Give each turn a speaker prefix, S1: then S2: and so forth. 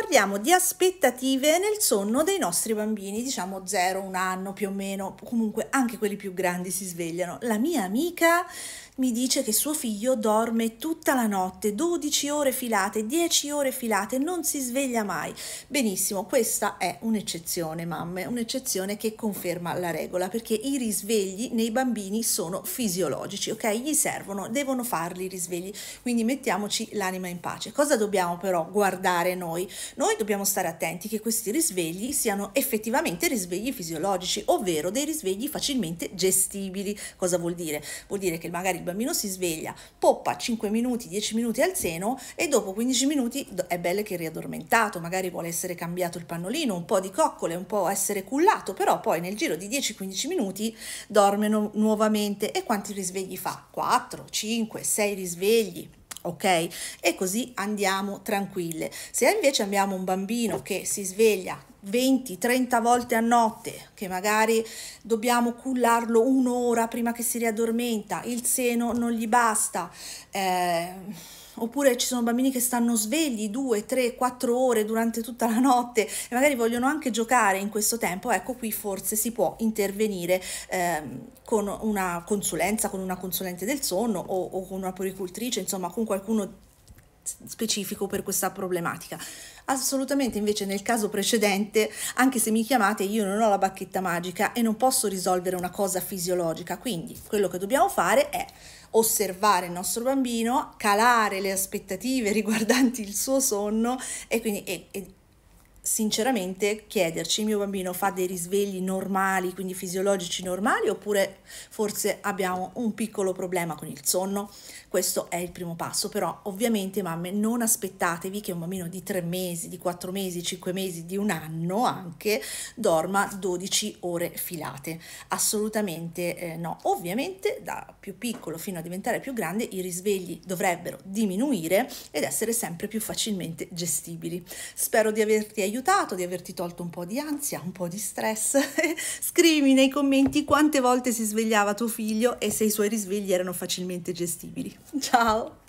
S1: parliamo di aspettative nel sonno dei nostri bambini, diciamo zero, un anno più o meno, comunque anche quelli più grandi si svegliano. La mia amica mi dice che suo figlio dorme tutta la notte, 12 ore filate, 10 ore filate, non si sveglia mai. Benissimo, questa è un'eccezione, mamme, un'eccezione che conferma la regola, perché i risvegli nei bambini sono fisiologici, ok? Gli servono, devono farli i risvegli, quindi mettiamoci l'anima in pace. Cosa dobbiamo però guardare noi? Noi dobbiamo stare attenti che questi risvegli siano effettivamente risvegli fisiologici, ovvero dei risvegli facilmente gestibili. Cosa vuol dire? Vuol dire che magari bambino si sveglia, poppa 5 minuti, 10 minuti al seno e dopo 15 minuti è bello che è riaddormentato, magari vuole essere cambiato il pannolino, un po' di coccole, un po' essere cullato, però poi nel giro di 10-15 minuti dorme nu nuovamente e quanti risvegli fa? 4, 5, 6 risvegli ok? E così andiamo tranquille. Se invece abbiamo un bambino che si sveglia 20-30 volte a notte, che magari dobbiamo cullarlo un'ora prima che si riaddormenta, il seno non gli basta, eh, oppure ci sono bambini che stanno svegli 2, 3, 4 ore durante tutta la notte e magari vogliono anche giocare in questo tempo, ecco qui forse si può intervenire eh, con una consulenza, con una consulente del sonno o, o con una puricultrice, insomma con qualcuno specifico per questa problematica. Assolutamente invece nel caso precedente, anche se mi chiamate io non ho la bacchetta magica e non posso risolvere una cosa fisiologica, quindi quello che dobbiamo fare è osservare il nostro bambino, calare le aspettative riguardanti il suo sonno e quindi e, e sinceramente chiederci il mio bambino fa dei risvegli normali, quindi fisiologici normali, oppure forse abbiamo un piccolo problema con il sonno. Questo è il primo passo, però ovviamente mamme non aspettatevi che un bambino di tre mesi, di quattro mesi, cinque mesi, di un anno anche dorma 12 ore filate. Assolutamente eh, no. Ovviamente da più piccolo fino a diventare più grande i risvegli dovrebbero diminuire ed essere sempre più facilmente gestibili. Spero di averti aiutato aiutato, di averti tolto un po' di ansia, un po' di stress. Scrivimi nei commenti quante volte si svegliava tuo figlio e se i suoi risvegli erano facilmente gestibili. Ciao!